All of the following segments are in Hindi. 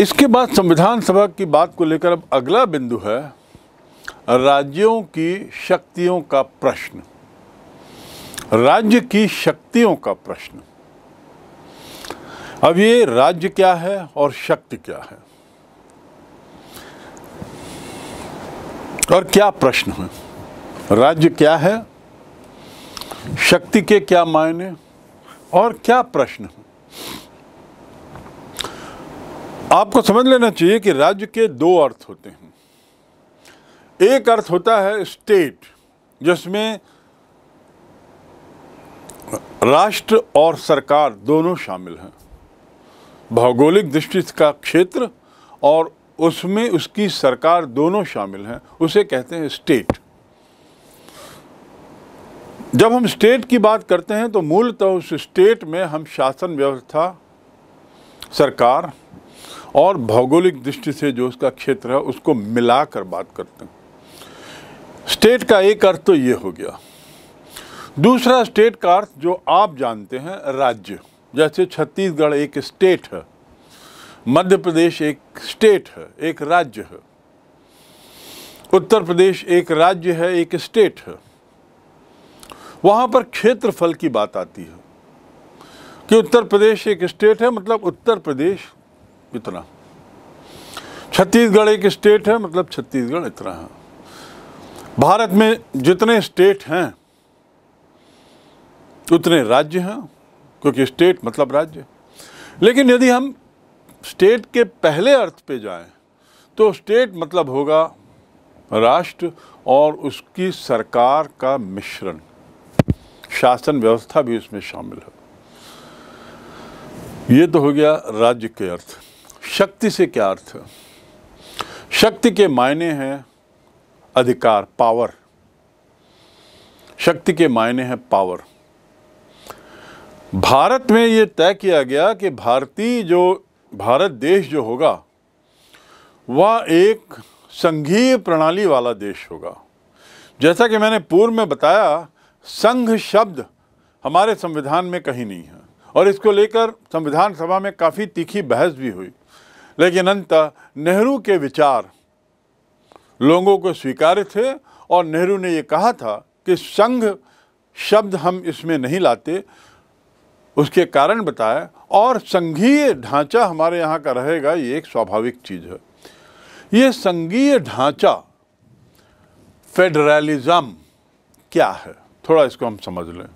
इसके बाद संविधान सभा की बात को लेकर अब अगला बिंदु है राज्यों की शक्तियों का प्रश्न राज्य की शक्तियों का प्रश्न अब ये राज्य क्या है और शक्ति क्या है और क्या प्रश्न है राज्य क्या है शक्ति के क्या मायने और क्या प्रश्न है आपको समझ लेना चाहिए कि राज्य के दो अर्थ होते हैं एक अर्थ होता है स्टेट जिसमें राष्ट्र और सरकार दोनों शामिल हैं भौगोलिक दृष्टि का क्षेत्र और उसमें उसकी सरकार दोनों शामिल हैं उसे कहते हैं स्टेट जब हम स्टेट की बात करते हैं तो मूलतः उस स्टेट में हम शासन व्यवस्था सरकार और भौगोलिक दृष्टि से जो उसका क्षेत्र है उसको मिलाकर बात करते हैं स्टेट का एक अर्थ तो ये हो गया दूसरा स्टेट का अर्थ जो आप जानते हैं राज्य जैसे छत्तीसगढ़ एक स्टेट है मध्य प्रदेश एक स्टेट है एक राज्य है उत्तर प्रदेश एक राज्य है एक स्टेट है वहाँ पर क्षेत्रफल की बात आती है कि उत्तर प्रदेश एक स्टेट है मतलब उत्तर प्रदेश इतना छत्तीसगढ़ एक स्टेट है मतलब छत्तीसगढ़ इतना है भारत में जितने स्टेट हैं उतने राज्य हैं क्योंकि स्टेट मतलब राज्य लेकिन यदि हम स्टेट के पहले अर्थ पे जाएं तो स्टेट मतलब होगा राष्ट्र और उसकी सरकार का मिश्रण शासन व्यवस्था भी उसमें शामिल है ये तो हो गया राज्य के अर्थ शक्ति से क्या अर्थ है शक्ति के मायने हैं अधिकार पावर शक्ति के मायने हैं पावर भारत में ये तय किया गया कि भारतीय जो भारत देश जो होगा वह एक संघीय प्रणाली वाला देश होगा जैसा कि मैंने पूर्व में बताया संघ शब्द हमारे संविधान में कहीं नहीं है और इसको लेकर संविधान सभा में काफ़ी तीखी बहस भी हुई लेकिन अंत नेहरू के विचार लोगों को स्वीकार्य थे और नेहरू ने ये कहा था कि संघ शब्द हम इसमें नहीं लाते उसके कारण बताए और संघीय ढांचा हमारे यहाँ का रहेगा ये एक स्वाभाविक चीज़ है ये संघीय ढांचा फेडरलिज्म क्या है थोड़ा इसको हम समझ लें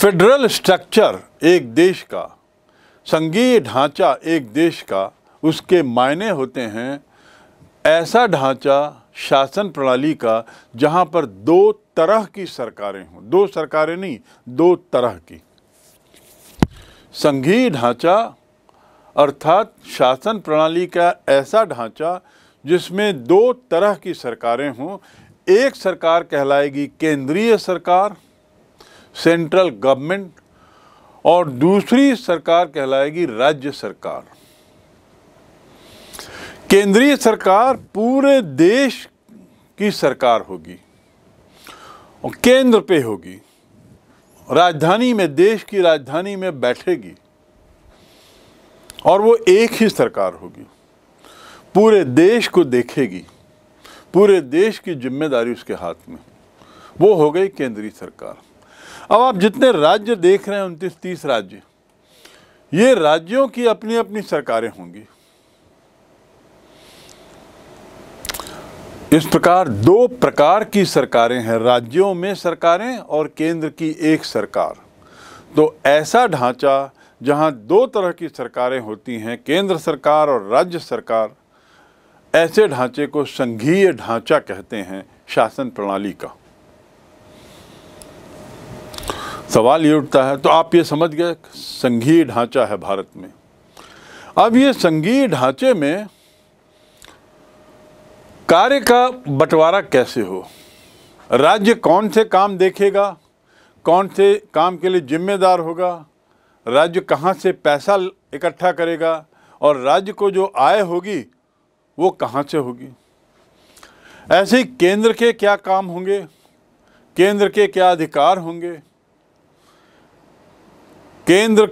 फेडरल स्ट्रक्चर एक देश का संघीय ढांचा एक देश का उसके मायने होते हैं ऐसा ढांचा शासन प्रणाली का जहां पर दो तरह की सरकारें हों दो सरकारें नहीं दो तरह की संघीय ढांचा अर्थात शासन प्रणाली का ऐसा ढांचा जिसमें दो तरह की सरकारें हों एक सरकार कहलाएगी केंद्रीय सरकार सेंट्रल गवर्नमेंट और दूसरी सरकार कहलाएगी राज्य सरकार केंद्रीय सरकार पूरे देश की सरकार होगी और केंद्र पे होगी राजधानी में देश की राजधानी में बैठेगी और वो एक ही सरकार होगी पूरे देश को देखेगी पूरे देश की जिम्मेदारी उसके हाथ में वो हो गई केंद्रीय सरकार अब आप जितने राज्य देख रहे हैं उनतीस तीस राज्य ये राज्यों की अपनी अपनी सरकारें होंगी इस प्रकार दो प्रकार की सरकारें हैं राज्यों में सरकारें और केंद्र की एक सरकार तो ऐसा ढांचा जहां दो तरह की सरकारें होती हैं केंद्र सरकार और राज्य सरकार ऐसे ढांचे को संघीय ढांचा कहते हैं शासन प्रणाली का सवाल ये उठता है तो आप ये समझ गए संघीय ढांचा है भारत में अब ये संघीय ढांचे में कार्य का बंटवारा कैसे हो राज्य कौन से काम देखेगा कौन से काम के लिए जिम्मेदार होगा राज्य कहाँ से पैसा इकट्ठा करेगा और राज्य को जो आय होगी वो कहाँ से होगी ऐसे ही केंद्र के क्या काम होंगे केंद्र के क्या अधिकार होंगे केंद्र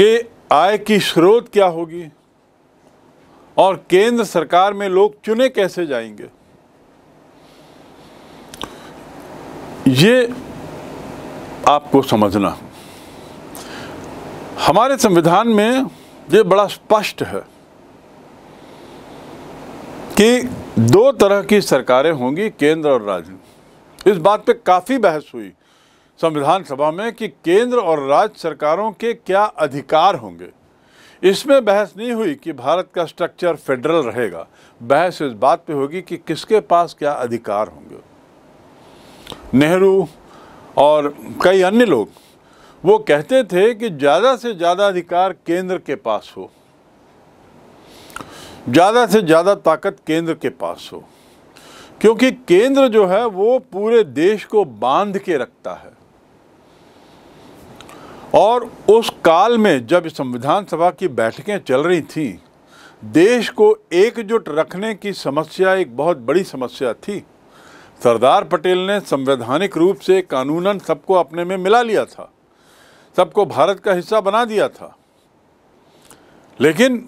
के आय की स्रोत क्या होगी और केंद्र सरकार में लोग चुने कैसे जाएंगे ये आपको समझना हमारे संविधान में ये बड़ा स्पष्ट है कि दो तरह की सरकारें होंगी केंद्र और राज्य इस बात पे काफ़ी बहस हुई संविधान सभा में कि केंद्र और राज्य सरकारों के क्या अधिकार होंगे इसमें बहस नहीं हुई कि भारत का स्ट्रक्चर फेडरल रहेगा बहस इस बात पे होगी कि किसके पास क्या अधिकार होंगे नेहरू और कई अन्य लोग वो कहते थे कि ज़्यादा से ज़्यादा अधिकार केंद्र के पास हो ज़्यादा से ज़्यादा ताकत केंद्र के पास हो क्योंकि केंद्र जो है वो पूरे देश को बांध के रखता है और उस काल में जब संविधान सभा की बैठकें चल रही थीं देश को एकजुट रखने की समस्या एक बहुत बड़ी समस्या थी सरदार पटेल ने संवैधानिक रूप से कानूनन सबको अपने में मिला लिया था सबको भारत का हिस्सा बना दिया था लेकिन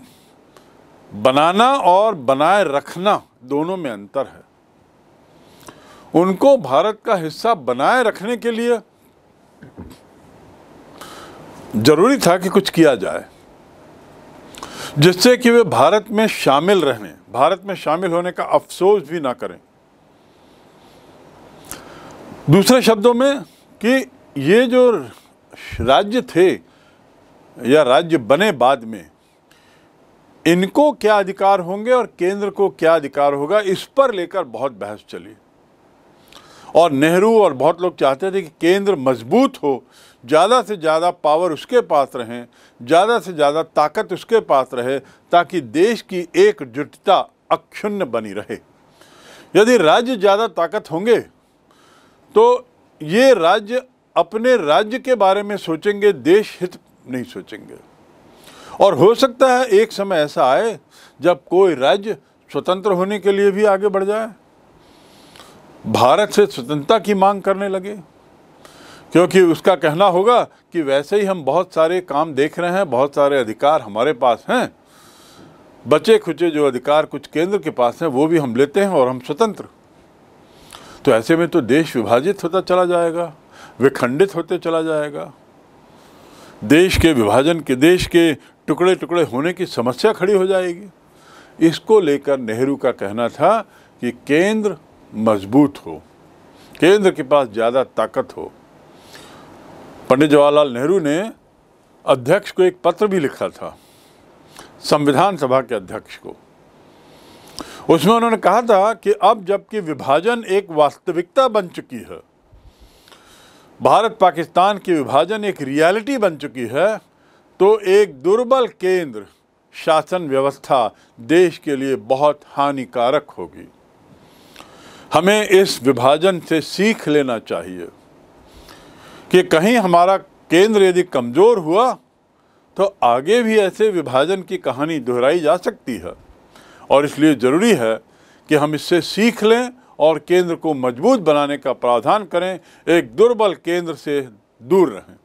बनाना और बनाए रखना दोनों में अंतर है उनको भारत का हिस्सा बनाए रखने के लिए ज़रूरी था कि कुछ किया जाए जिससे कि वे भारत में शामिल रहने भारत में शामिल होने का अफसोस भी ना करें दूसरे शब्दों में कि ये जो राज्य थे या राज्य बने बाद में इनको क्या अधिकार होंगे और केंद्र को क्या अधिकार होगा इस पर लेकर बहुत बहस चली और नेहरू और बहुत लोग चाहते थे कि केंद्र मजबूत हो ज़्यादा से ज़्यादा पावर उसके पास रहें ज़्यादा से ज़्यादा ताकत उसके पास रहे ताकि देश की एकजुटता अक्षुण्ण बनी रहे यदि राज्य ज़्यादा ताकत होंगे तो ये राज्य अपने राज्य के बारे में सोचेंगे देश हित नहीं सोचेंगे और हो सकता है एक समय ऐसा आए जब कोई राज्य स्वतंत्र होने के लिए भी आगे बढ़ जाए भारत से स्वतंत्रता की मांग करने लगे क्योंकि उसका कहना होगा कि वैसे ही हम बहुत सारे काम देख रहे हैं बहुत सारे अधिकार हमारे पास हैं बचे खुचे जो अधिकार कुछ केंद्र के पास हैं वो भी हम लेते हैं और हम स्वतंत्र तो ऐसे में तो देश विभाजित होता चला जाएगा विखंडित होते चला जाएगा देश के विभाजन के देश के टुकड़े टुकड़े होने की समस्या खड़ी हो जाएगी इसको लेकर नेहरू का कहना था कि केंद्र मजबूत हो केंद्र के पास ज़्यादा ताकत हो पंडित जवाहरलाल नेहरू ने अध्यक्ष को एक पत्र भी लिखा था संविधान सभा के अध्यक्ष को उसमें उन्होंने कहा था कि अब जबकि विभाजन एक वास्तविकता बन चुकी है भारत पाकिस्तान की विभाजन एक रियलिटी बन चुकी है तो एक दुर्बल केंद्र शासन व्यवस्था देश के लिए बहुत हानिकारक होगी हमें इस विभाजन से सीख लेना चाहिए कि कहीं हमारा केंद्र यदि कमज़ोर हुआ तो आगे भी ऐसे विभाजन की कहानी दोहराई जा सकती है और इसलिए ज़रूरी है कि हम इससे सीख लें और केंद्र को मजबूत बनाने का प्रावधान करें एक दुर्बल केंद्र से दूर रहें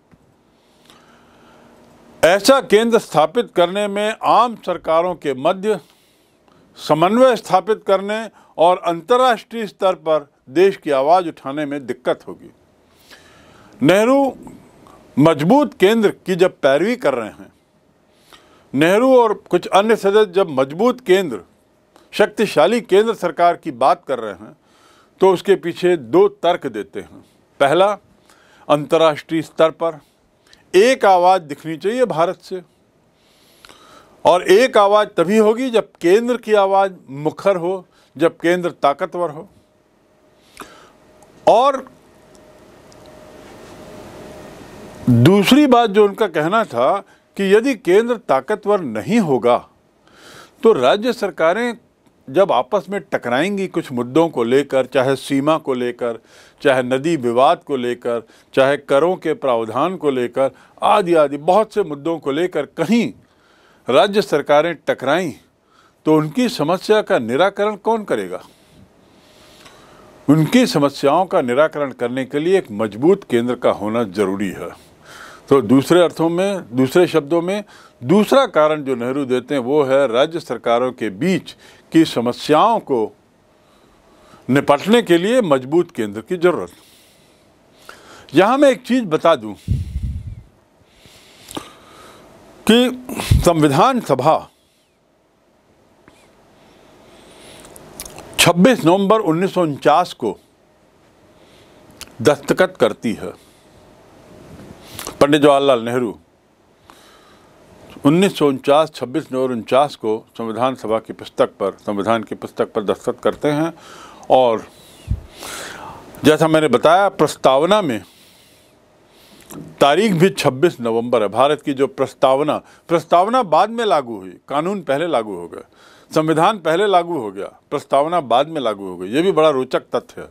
ऐसा केंद्र स्थापित करने में आम सरकारों के मध्य समन्वय स्थापित करने और अंतर्राष्ट्रीय स्तर पर देश की आवाज़ उठाने में दिक्कत होगी नेहरू मजबूत केंद्र की जब पैरवी कर रहे हैं नेहरू और कुछ अन्य सदस्य जब मजबूत केंद्र शक्तिशाली केंद्र सरकार की बात कर रहे हैं तो उसके पीछे दो तर्क देते हैं पहला अंतर्राष्ट्रीय स्तर पर एक आवाज़ दिखनी चाहिए भारत से और एक आवाज़ तभी होगी जब केंद्र की आवाज़ मुखर हो जब केंद्र ताकतवर हो और दूसरी बात जो उनका कहना था कि यदि केंद्र ताकतवर नहीं होगा तो राज्य सरकारें जब आपस में टकराएंगी कुछ मुद्दों को लेकर चाहे सीमा को लेकर चाहे नदी विवाद को लेकर चाहे करों के प्रावधान को लेकर आदि आदि बहुत से मुद्दों को लेकर कहीं राज्य सरकारें टकराई तो उनकी समस्या का निराकरण कौन करेगा उनकी समस्याओं का निराकरण करने के लिए एक मजबूत केंद्र का होना जरूरी है तो दूसरे अर्थों में दूसरे शब्दों में दूसरा कारण जो नेहरू देते हैं वो है राज्य सरकारों के बीच की समस्याओं को निपटने के लिए मजबूत केंद्र की ज़रूरत यहां मैं एक चीज़ बता दूं कि संविधान सभा 26 नवंबर उन्नीस को दस्तखत करती है पंडित जवाहरलाल नेहरू उन्नीस सौ उनचास छब्बीस नवंबर उनचास को संविधान सभा की पुस्तक पर संविधान की पुस्तक पर दस्तखत करते हैं और जैसा मैंने बताया प्रस्तावना में तारीख भी 26 नवंबर है भारत की जो प्रस्तावना प्रस्तावना बाद में लागू हुई कानून पहले लागू हो गया संविधान पहले लागू हो गया प्रस्तावना बाद में लागू हो गई ये भी बड़ा रोचक तथ्य है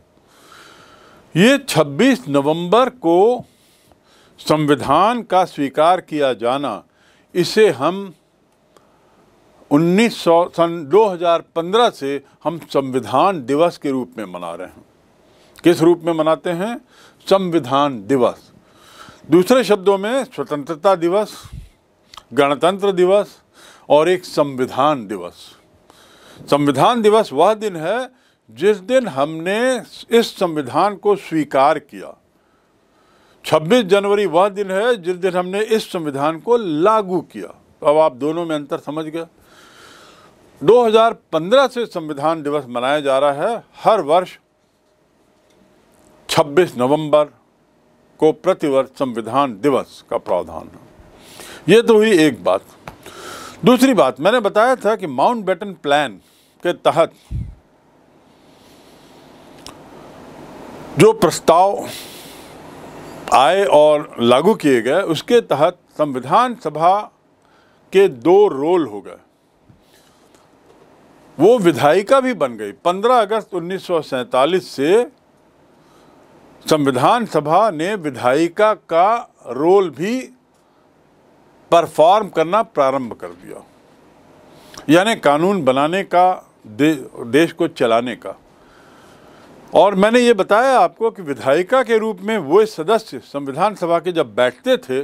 ये 26 नवंबर को संविधान का स्वीकार किया जाना इसे हम 1900 सन 2015 से हम संविधान दिवस के रूप में मना रहे हैं किस रूप में मनाते हैं संविधान दिवस दूसरे शब्दों में स्वतंत्रता दिवस गणतंत्र दिवस और एक संविधान दिवस संविधान दिवस वह दिन है जिस दिन हमने इस संविधान को स्वीकार किया छब्बीस जनवरी वह दिन है जिस दिन हमने इस संविधान को लागू किया अब आप दोनों में अंतर समझ गए 2015 से संविधान दिवस मनाया जा रहा है हर वर्ष 26 नवंबर को प्रतिवर्ष संविधान दिवस का प्रावधान है ये तो हुई एक बात दूसरी बात मैंने बताया था कि माउंट बेटन प्लान के तहत जो प्रस्ताव आए और लागू किए गए उसके तहत संविधान सभा के दो रोल हो गए वो विधायिका भी बन गई 15 अगस्त उन्नीस से संविधान सभा ने विधायिका का रोल भी परफॉर्म करना प्रारंभ कर दिया यानी कानून बनाने का दे, देश को चलाने का और मैंने ये बताया आपको कि विधायिका के रूप में वो सदस्य संविधान सभा के जब बैठते थे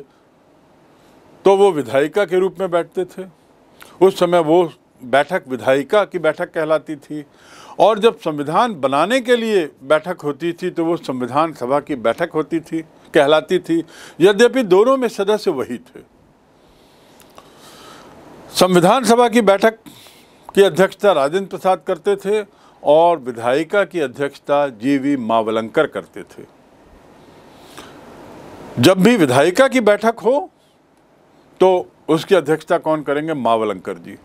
तो वो विधायिका के रूप में बैठते थे उस समय वो बैठक विधायिका की बैठक कहलाती थी और जब संविधान बनाने के लिए बैठक होती थी तो वो संविधान सभा की बैठक होती थी कहलाती थी यद्यपि दोनों में सदस्य वही थे संविधान सभा की बैठक की अध्यक्षता राजेंद्र प्रसाद करते थे और विधायिका की अध्यक्षता जीवी मावलंकर करते थे जब भी विधायिका की बैठक हो तो उसकी अध्यक्षता कौन करेंगे मावलंकर जी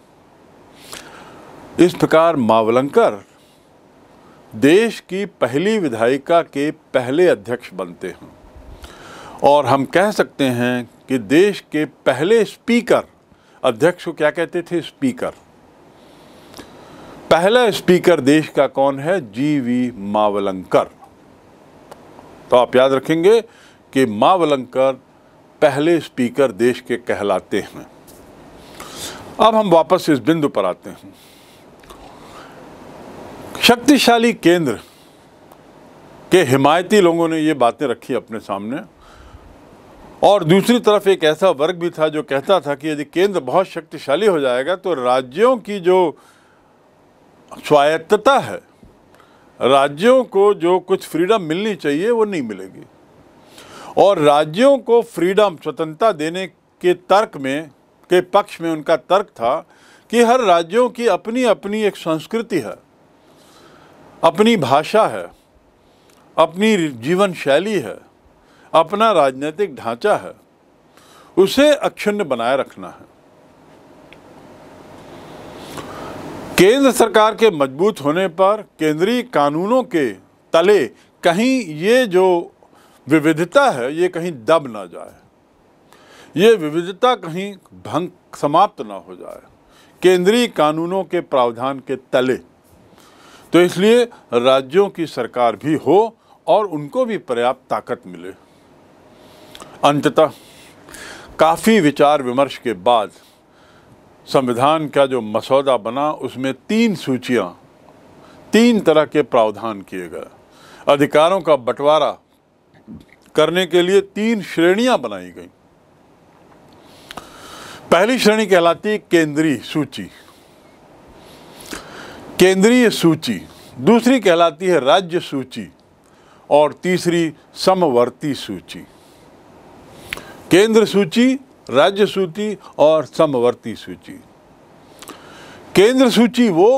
इस प्रकार मावलंकर देश की पहली विधायिका के पहले अध्यक्ष बनते हैं और हम कह सकते हैं कि देश के पहले स्पीकर अध्यक्ष को क्या कहते थे स्पीकर पहला स्पीकर देश का कौन है जी वी मावलंकर तो आप याद रखेंगे कि मावलंकर पहले स्पीकर देश के कहलाते हैं अब हम वापस इस बिंदु पर आते हैं शक्तिशाली केंद्र के हिमायती लोगों ने ये बातें रखी अपने सामने और दूसरी तरफ एक ऐसा वर्ग भी था जो कहता था कि यदि केंद्र बहुत शक्तिशाली हो जाएगा तो राज्यों की जो स्वायत्तता है राज्यों को जो कुछ फ्रीडम मिलनी चाहिए वो नहीं मिलेगी और राज्यों को फ्रीडम स्वतंत्रता देने के तर्क में के पक्ष में उनका तर्क था कि हर राज्यों की अपनी अपनी एक संस्कृति है अपनी भाषा है अपनी जीवन शैली है अपना राजनीतिक ढांचा है उसे अक्षुण्ण बनाए रखना है केंद्र सरकार के मजबूत होने पर केंद्रीय कानूनों के तले कहीं ये जो विविधता है ये कहीं दब ना जाए ये विविधता कहीं भंग समाप्त ना हो जाए केंद्रीय कानूनों के प्रावधान के तले तो इसलिए राज्यों की सरकार भी हो और उनको भी पर्याप्त ताकत मिले अंततः काफ़ी विचार विमर्श के बाद संविधान का जो मसौदा बना उसमें तीन सूचियां तीन तरह के प्रावधान किए गए अधिकारों का बंटवारा करने के लिए तीन श्रेणियां बनाई गई पहली श्रेणी कहलाती है केंद्रीय सूची केंद्रीय सूची दूसरी कहलाती है राज्य सूची और तीसरी समवर्ती सूची केंद्र सूची राज्य सूची और समवर्ती सूची केंद्र सूची वो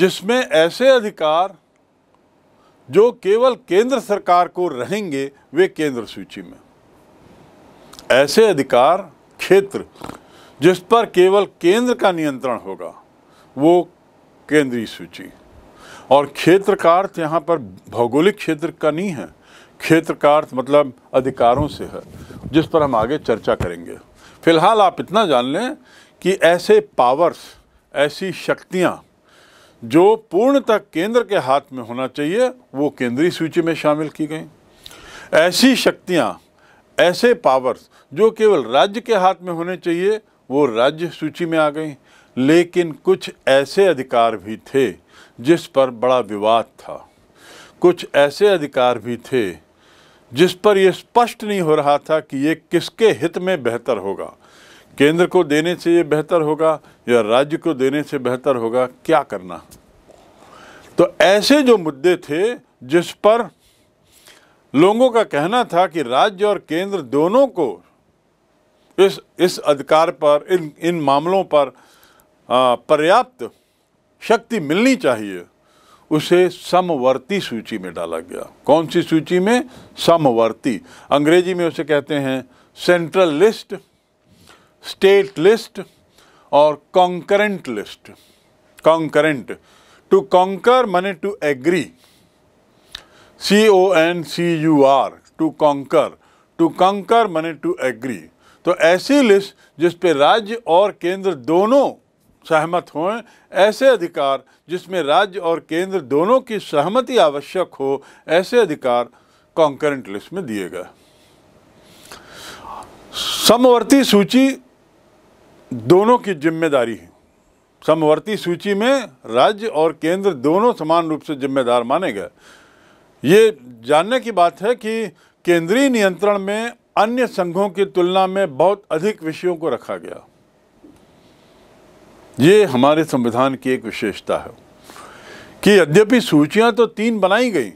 जिसमें ऐसे अधिकार जो केवल केंद्र सरकार को रहेंगे वे केंद्र सूची में ऐसे अधिकार क्षेत्र जिस पर केवल केंद्र का नियंत्रण होगा वो केंद्रीय सूची और क्षेत्र का अर्थ यहाँ पर भौगोलिक क्षेत्र का नहीं है क्षेत्र का अर्थ मतलब अधिकारों से है जिस पर हम आगे चर्चा करेंगे फिलहाल आप इतना जान लें कि ऐसे पावर्स ऐसी शक्तियाँ जो पूर्णतः केंद्र के हाथ में होना चाहिए वो केंद्रीय सूची में शामिल की गई ऐसी शक्तियाँ ऐसे पावर्स जो केवल राज्य के हाथ में होने चाहिए वो राज्य सूची में आ गई लेकिन कुछ ऐसे अधिकार भी थे जिस पर बड़ा विवाद था कुछ ऐसे अधिकार भी थे जिस पर यह स्पष्ट नहीं हो रहा था कि ये किसके हित में बेहतर होगा केंद्र को देने से ये बेहतर होगा या राज्य को देने से बेहतर होगा क्या करना तो ऐसे जो मुद्दे थे जिस पर लोगों का कहना था कि राज्य और केंद्र दोनों को इस इस अधिकार पर इन इन मामलों पर पर्याप्त शक्ति मिलनी चाहिए उसे समवर्ती सूची में डाला गया कौन सी सूची में समवर्ती अंग्रेजी में उसे कहते हैं सेंट्रल लिस्ट स्टेट लिस्ट और concurrent list concurrent to concur मने to agree C O N C U R to concur to concur मने टू एग्री तो ऐसी लिस्ट जिस पे राज्य और केंद्र दोनों सहमत हों ऐसे अधिकार जिसमें राज्य और केंद्र दोनों की सहमति आवश्यक हो ऐसे अधिकार कॉन्करेंट लिस्ट में दिए गए समवर्ती सूची दोनों की जिम्मेदारी है समवर्ती सूची में राज्य और केंद्र दोनों समान रूप से जिम्मेदार माने गए ये जानने की बात है कि केंद्रीय नियंत्रण में अन्य संघों की तुलना में बहुत अधिक विषयों को रखा गया ये हमारे संविधान की एक विशेषता है कि यद्यपि सूचियां तो तीन बनाई गई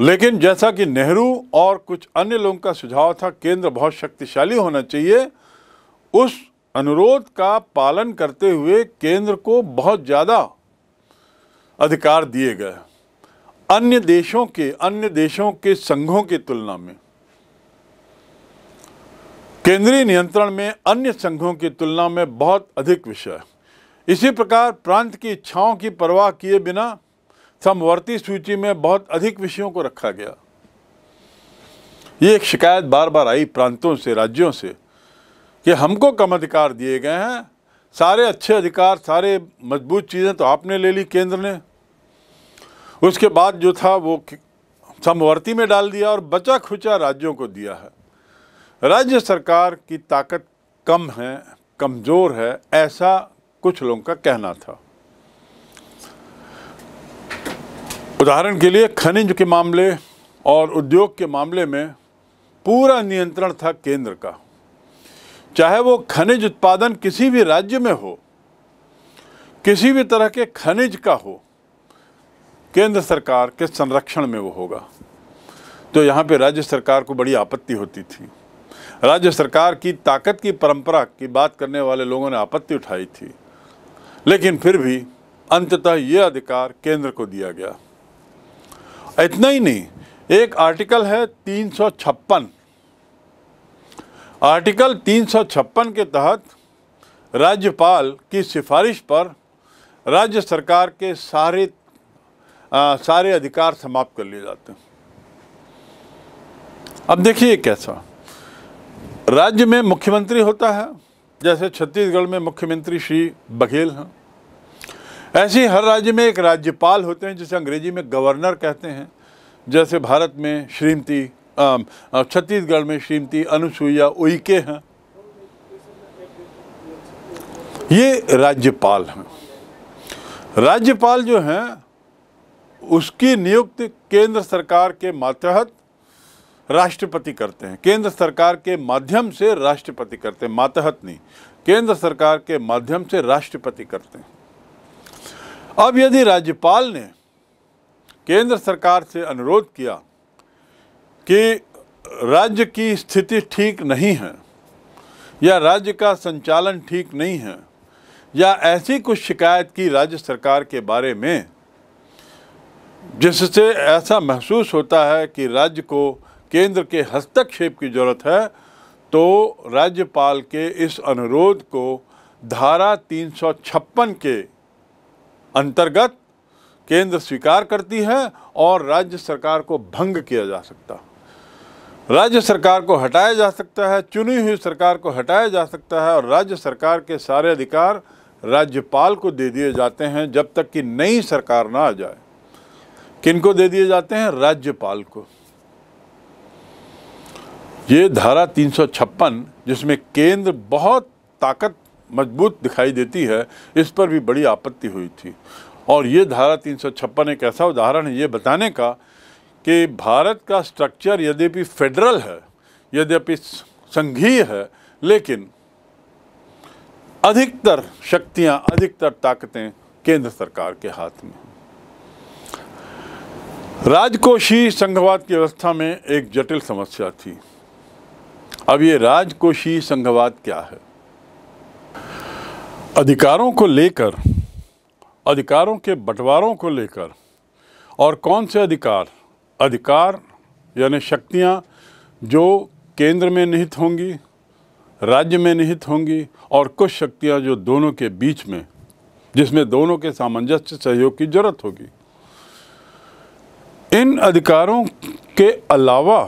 लेकिन जैसा कि नेहरू और कुछ अन्य लोगों का सुझाव था केंद्र बहुत शक्तिशाली होना चाहिए उस अनुरोध का पालन करते हुए केंद्र को बहुत ज़्यादा अधिकार दिए गए अन्य देशों के अन्य देशों के संघों की तुलना में केंद्रीय नियंत्रण में अन्य संघों की तुलना में बहुत अधिक विषय इसी प्रकार प्रांत की इच्छाओं की परवाह किए बिना समवर्ती सूची में बहुत अधिक विषयों को रखा गया ये एक शिकायत बार बार आई प्रांतों से राज्यों से कि हमको कम अधिकार दिए गए हैं सारे अच्छे अधिकार सारे मजबूत चीज़ें तो आपने ले ली केंद्र ने उसके बाद जो था वो समवर्ती में डाल दिया और बचा खुचा राज्यों को दिया है राज्य सरकार की ताकत कम है कमज़ोर है ऐसा कुछ लोगों का कहना था उदाहरण के लिए खनिज के मामले और उद्योग के मामले में पूरा नियंत्रण था केंद्र का चाहे वो खनिज उत्पादन किसी भी राज्य में हो किसी भी तरह के खनिज का हो केंद्र सरकार के संरक्षण में वो होगा तो यहाँ पे राज्य सरकार को बड़ी आपत्ति होती थी राज्य सरकार की ताकत की परंपरा की बात करने वाले लोगों ने आपत्ति उठाई थी लेकिन फिर भी अंततः यह अधिकार केंद्र को दिया गया इतना ही नहीं एक आर्टिकल है तीन आर्टिकल तीन के तहत राज्यपाल की सिफारिश पर राज्य सरकार के सारे आ, सारे अधिकार समाप्त कर लिए जाते हैं अब देखिए कैसा राज्य में मुख्यमंत्री होता है जैसे छत्तीसगढ़ में मुख्यमंत्री श्री बघेल हैं ऐसे हर राज्य में एक राज्यपाल होते हैं जिसे अंग्रेजी में गवर्नर कहते हैं जैसे भारत में श्रीमती छत्तीसगढ़ में श्रीमती अनुसुईया उइके हैं ये राज्यपाल हैं राज्यपाल जो हैं उसकी नियुक्ति केंद्र सरकार के मातहत राष्ट्रपति करते हैं केंद्र सरकार के माध्यम से राष्ट्रपति करते हैं मातहत नहीं केंद्र सरकार के माध्यम से राष्ट्रपति करते हैं अब यदि राज्यपाल ने केंद्र सरकार से अनुरोध किया कि राज्य की स्थिति ठीक नहीं है या राज्य का संचालन ठीक नहीं है या ऐसी कुछ शिकायत की राज्य सरकार के बारे में जिससे ऐसा महसूस होता है कि राज्य को केंद्र के हस्तक्षेप की ज़रूरत है तो राज्यपाल के इस अनुरोध को धारा छप्पन के अंतर्गत केंद्र स्वीकार करती है और राज्य सरकार को भंग किया जा सकता राज्य सरकार को हटाया जा सकता है चुनी हुई सरकार को हटाया जा सकता है और राज्य सरकार के सारे अधिकार राज्यपाल को दे दिए जाते हैं जब तक कि नई सरकार ना आ जाए किनको दे दिए जाते हैं राज्यपाल को ये धारा तीन जिसमें केंद्र बहुत ताकत मजबूत दिखाई देती है इस पर भी बड़ी आपत्ति हुई थी और ये धारा तीन एक ऐसा उदाहरण है ये बताने का कि भारत का स्ट्रक्चर यद्यपि फेडरल है यद्यपि संघीय है लेकिन अधिकतर शक्तियां अधिकतर ताकतें केंद्र सरकार के हाथ में राजकोषीय संघवाद की व्यवस्था में एक जटिल समस्या थी अब ये राजकोषीय संघवाद क्या है अधिकारों को लेकर अधिकारों के बंटवारों को लेकर और कौन से अधिकार अधिकार यानी शक्तियाँ जो केंद्र में निहित होंगी राज्य में निहित होंगी और कुछ शक्तियाँ जो दोनों के बीच में जिसमें दोनों के सामंजस्य सहयोग की जरूरत होगी इन अधिकारों के अलावा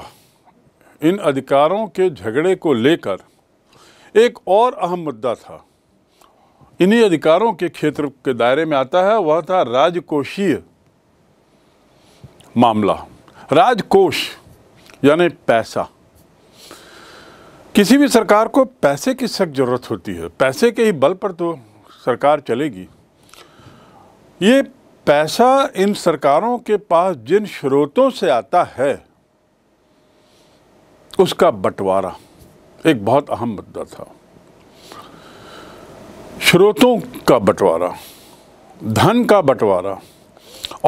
इन अधिकारों के झगड़े को लेकर एक और अहम मुद्दा था इन्हीं अधिकारों के क्षेत्र के दायरे में आता है वह था राजकोषीय मामला राजकोष यानी पैसा किसी भी सरकार को पैसे की सख्त ज़रूरत होती है पैसे के ही बल पर तो सरकार चलेगी ये पैसा इन सरकारों के पास जिन स्रोतों से आता है उसका बंटवारा एक बहुत अहम मुद्दा था स्रोतों का बंटवारा धन का बंटवारा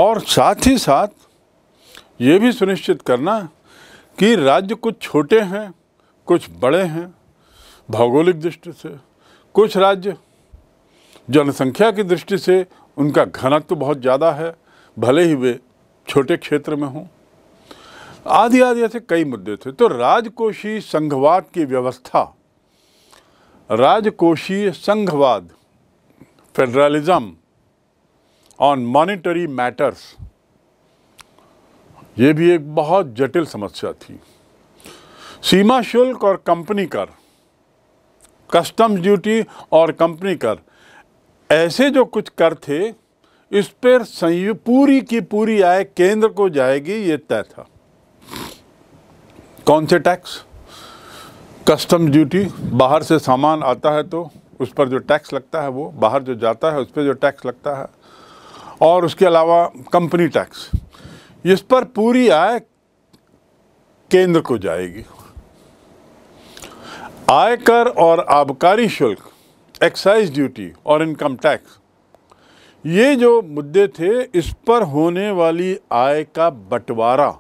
और साथ ही साथ ये भी सुनिश्चित करना कि राज्य कुछ छोटे हैं कुछ बड़े हैं भौगोलिक दृष्टि से कुछ राज्य जनसंख्या की दृष्टि से उनका घनत्व तो बहुत ज़्यादा है भले ही वे छोटे क्षेत्र में हों आदि आदि ऐसे कई मुद्दे थे तो राजकोषीय संघवाद की व्यवस्था राजकोषीय संघवाद फेडरलिज्म ऑन मॉनिटरी मैटर्स ये भी एक बहुत जटिल समस्या थी सीमा शुल्क और कंपनी कर कस्टम्स ड्यूटी और कंपनी कर ऐसे जो कुछ कर थे इस पर संयुक्त पूरी की पूरी आय केंद्र को जाएगी ये तय था कौन से टैक्स कस्टम ड्यूटी बाहर से सामान आता है तो उस पर जो टैक्स लगता है वो बाहर जो जाता है उस पर जो टैक्स लगता है और उसके अलावा कंपनी टैक्स इस पर पूरी आय केंद्र को जाएगी आयकर और आबकारी शुल्क एक्साइज ड्यूटी और इनकम टैक्स ये जो मुद्दे थे इस पर होने वाली आय का बंटवारा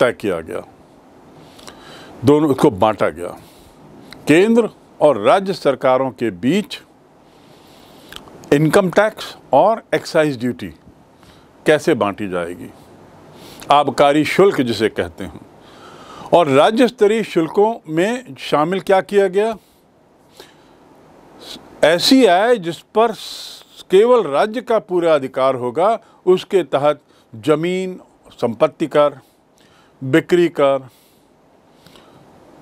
तय किया गया दोनों इसको बांटा गया केंद्र और राज्य सरकारों के बीच इनकम टैक्स और एक्साइज ड्यूटी कैसे बांटी जाएगी आबकारी शुल्क जिसे कहते हैं और राज्य स्तरीय शुल्कों में शामिल क्या किया गया ऐसी आय जिस पर केवल राज्य का पूरा अधिकार होगा उसके तहत जमीन संपत्ति कर बिक्री कर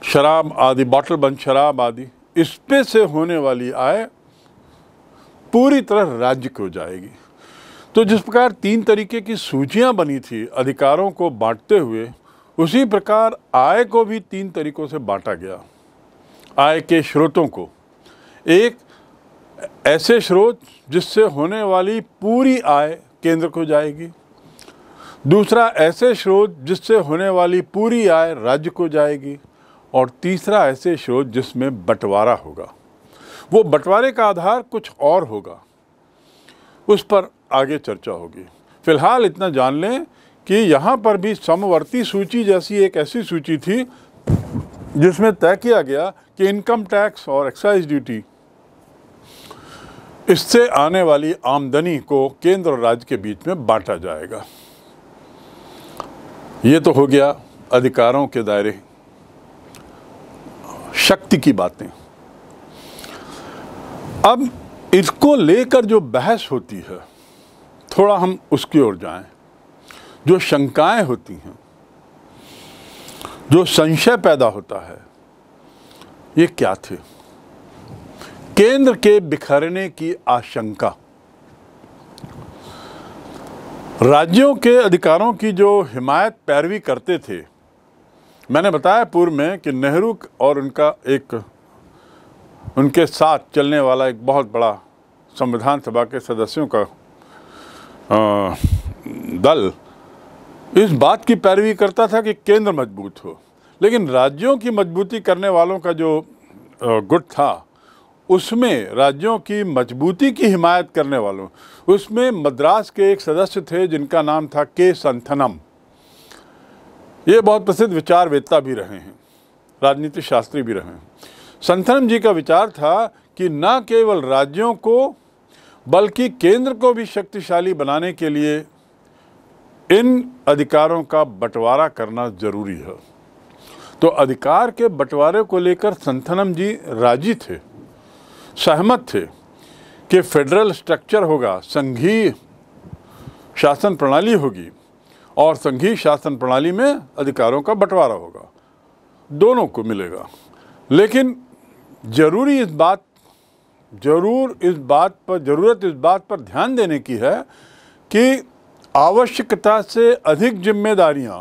शराब आदि बॉटल बंद शराब आदि इस पे से होने वाली आय पूरी तरह राज्य को जाएगी तो जिस प्रकार तीन तरीके की सूचियां बनी थी अधिकारों को बांटते हुए उसी प्रकार आय को भी तीन तरीकों से बांटा गया आय के स्रोतों को एक ऐसे स्रोत जिससे होने वाली पूरी आय केंद्र को जाएगी दूसरा ऐसे स्रोत जिससे होने वाली पूरी आय राज्य को जाएगी और तीसरा ऐसे स्रोत जिसमें बंटवारा होगा वो बंटवारे का आधार कुछ और होगा उस पर आगे चर्चा होगी फिलहाल इतना जान लें कि यहाँ पर भी समवर्ती सूची जैसी एक ऐसी सूची थी जिसमें तय किया गया कि इनकम टैक्स और एक्साइज ड्यूटी इससे आने वाली आमदनी को केंद्र और राज्य के बीच में बांटा जाएगा ये तो हो गया अधिकारों के दायरे शक्ति की बातें अब इसको लेकर जो बहस होती है थोड़ा हम उसकी ओर जाएं जो शंकाएं होती हैं जो संशय पैदा होता है ये क्या थे केंद्र के बिखरने की आशंका राज्यों के अधिकारों की जो हिमायत पैरवी करते थे मैंने बताया पूर्व में कि नेहरू और उनका एक उनके साथ चलने वाला एक बहुत बड़ा संविधान सभा के सदस्यों का दल इस बात की पैरवी करता था कि केंद्र मजबूत हो लेकिन राज्यों की मजबूती करने वालों का जो गुट था उसमें राज्यों की मजबूती की हिमायत करने वालों उसमें मद्रास के एक सदस्य थे जिनका नाम था के संथनम ये बहुत प्रसिद्ध विचार वेत्ता भी रहे हैं राजनीति शास्त्री भी रहे हैं संथनम जी का विचार था कि न केवल राज्यों को बल्कि केंद्र को भी शक्तिशाली बनाने के लिए इन अधिकारों का बंटवारा करना जरूरी है तो अधिकार के बंटवारे को लेकर संथनम जी राजी थे सहमत थे कि फेडरल स्ट्रक्चर होगा संघीय शासन प्रणाली होगी और संघीय शासन प्रणाली में अधिकारों का बंटवारा होगा दोनों को मिलेगा लेकिन ज़रूरी इस बात ज़रूर इस बात पर ज़रूरत इस बात पर ध्यान देने की है कि आवश्यकता से अधिक जिम्मेदारियां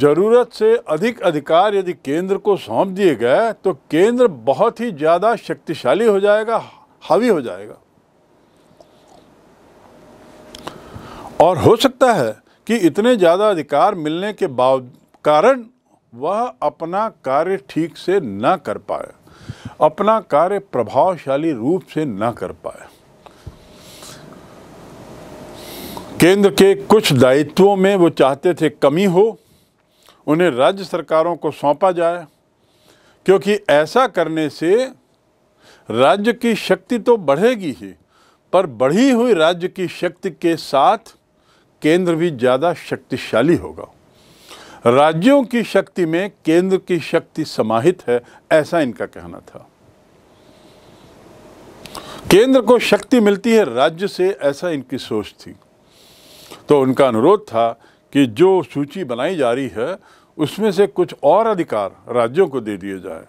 ज़रूरत से अधिक अधिकार यदि केंद्र को सौंप दिए गए तो केंद्र बहुत ही ज़्यादा शक्तिशाली हो जाएगा हावी हो जाएगा और हो सकता है कि इतने ज़्यादा अधिकार मिलने के बाव कारण वह अपना कार्य ठीक से ना कर पाए अपना कार्य प्रभावशाली रूप से ना कर पाए केंद्र के कुछ दायित्वों में वो चाहते थे कमी हो उन्हें राज्य सरकारों को सौंपा जाए क्योंकि ऐसा करने से राज्य की शक्ति तो बढ़ेगी ही पर बढ़ी हुई राज्य की शक्ति के साथ केंद्र भी ज़्यादा शक्तिशाली होगा राज्यों की शक्ति में केंद्र की शक्ति समाहित है ऐसा इनका कहना था केंद्र को शक्ति मिलती है राज्य से ऐसा इनकी सोच थी तो उनका अनुरोध था कि जो सूची बनाई जा रही है उसमें से कुछ और अधिकार राज्यों को दे दिए जाए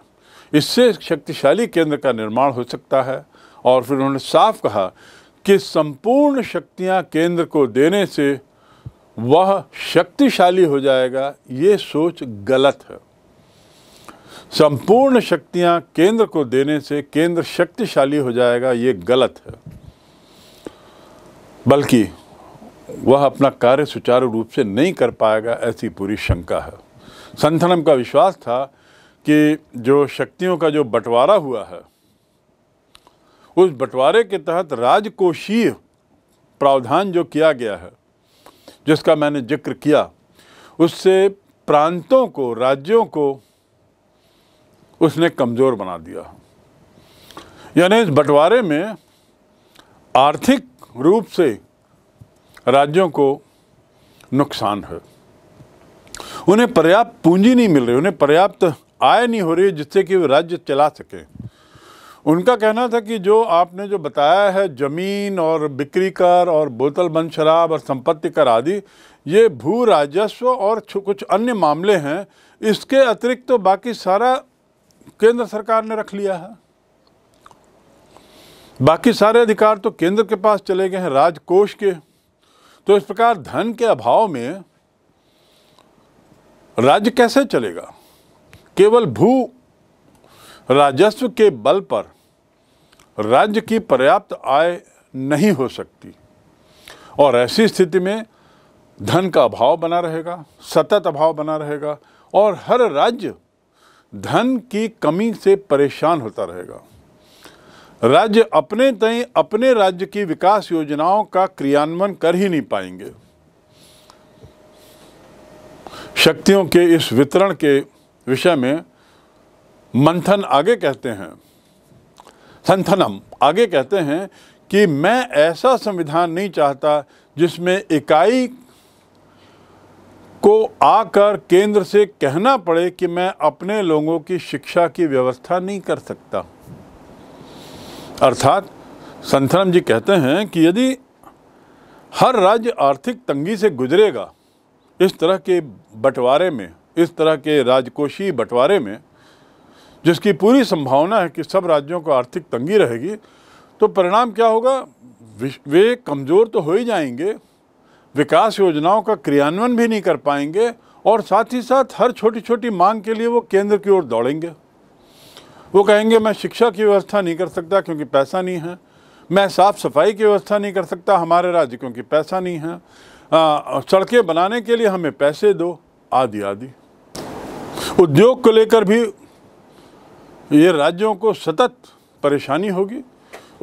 इससे शक्तिशाली केंद्र का निर्माण हो सकता है और फिर उन्होंने साफ कहा कि संपूर्ण शक्तियां केंद्र को देने से वह शक्तिशाली हो जाएगा ये सोच गलत है संपूर्ण शक्तियां केंद्र को देने से केंद्र शक्तिशाली हो जाएगा ये गलत है बल्कि वह अपना कार्य सुचारू रूप से नहीं कर पाएगा ऐसी पूरी शंका है संथनम का विश्वास था कि जो शक्तियों का जो बंटवारा हुआ है उस बंटवारे के तहत राजकोषीय प्रावधान जो किया गया है जिसका मैंने जिक्र किया उससे प्रांतों को राज्यों को उसने कमज़ोर बना दिया यानी इस बंटवारे में आर्थिक रूप से राज्यों को नुकसान है उन्हें पर्याप्त पूंजी नहीं मिल रही उन्हें पर्याप्त आय नहीं हो रही जिससे कि वे राज्य चला सकें उनका कहना था कि जो आपने जो बताया है ज़मीन और बिक्री कर और बोतल बंद शराब और संपत्ति कर आदि ये भू राजस्व और कुछ अन्य मामले हैं इसके अतिरिक्त तो बाकी सारा केंद्र सरकार ने रख लिया है बाकी सारे अधिकार तो केंद्र के पास चले गए हैं राजकोष के तो इस प्रकार धन के अभाव में राज्य कैसे चलेगा केवल भू राजस्व के बल पर राज्य की पर्याप्त आय नहीं हो सकती और ऐसी स्थिति में धन का अभाव बना रहेगा सतत अभाव बना रहेगा और हर राज्य धन की कमी से परेशान होता रहेगा राज्य अपने तय अपने राज्य की विकास योजनाओं का क्रियान्वयन कर ही नहीं पाएंगे शक्तियों के इस वितरण के विषय में मंथन आगे कहते हैं संथनम आगे कहते हैं कि मैं ऐसा संविधान नहीं चाहता जिसमें इकाई को आकर केंद्र से कहना पड़े कि मैं अपने लोगों की शिक्षा की व्यवस्था नहीं कर सकता अर्थात संथनम जी कहते हैं कि यदि हर राज्य आर्थिक तंगी से गुजरेगा इस तरह के बंटवारे में इस तरह के राजकोषीय बंटवारे में जिसकी पूरी संभावना है कि सब राज्यों को आर्थिक तंगी रहेगी तो परिणाम क्या होगा वे कमज़ोर तो हो ही जाएंगे विकास योजनाओं का क्रियान्वयन भी नहीं कर पाएंगे और साथ ही साथ हर छोटी छोटी मांग के लिए वो केंद्र की ओर दौड़ेंगे वो कहेंगे मैं शिक्षा की व्यवस्था नहीं कर सकता क्योंकि पैसा नहीं है मैं साफ़ सफाई की व्यवस्था नहीं कर सकता हमारे राज्य क्योंकि पैसा नहीं है सड़कें बनाने के लिए हमें पैसे दो आदि आदि उद्योग को लेकर भी ये राज्यों को सतत परेशानी होगी